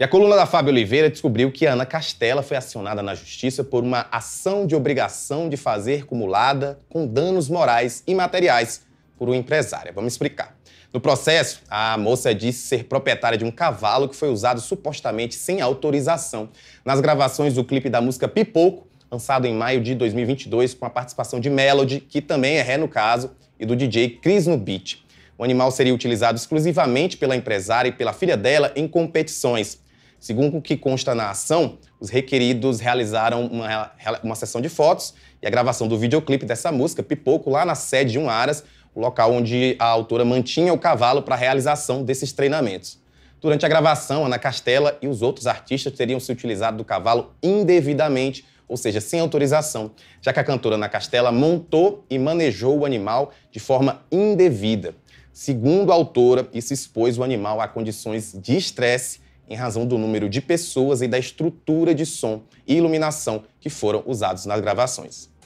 E a coluna da Fábio Oliveira descobriu que Ana Castela foi acionada na justiça por uma ação de obrigação de fazer cumulada com danos morais e materiais por uma empresária. Vamos explicar. No processo, a moça disse ser proprietária de um cavalo que foi usado supostamente sem autorização nas gravações do clipe da música Pipoco, lançado em maio de 2022 com a participação de Melody, que também é ré no caso, e do DJ Chris no beat. O animal seria utilizado exclusivamente pela empresária e pela filha dela em competições. Segundo o que consta na ação, os requeridos realizaram uma, uma sessão de fotos e a gravação do videoclipe dessa música, Pipoco, lá na sede de um Aras, o local onde a autora mantinha o cavalo para a realização desses treinamentos. Durante a gravação, Ana Castela e os outros artistas teriam se utilizado do cavalo indevidamente, ou seja, sem autorização, já que a cantora Ana Castela montou e manejou o animal de forma indevida. Segundo a autora, isso expôs o animal a condições de estresse em razão do número de pessoas e da estrutura de som e iluminação que foram usados nas gravações.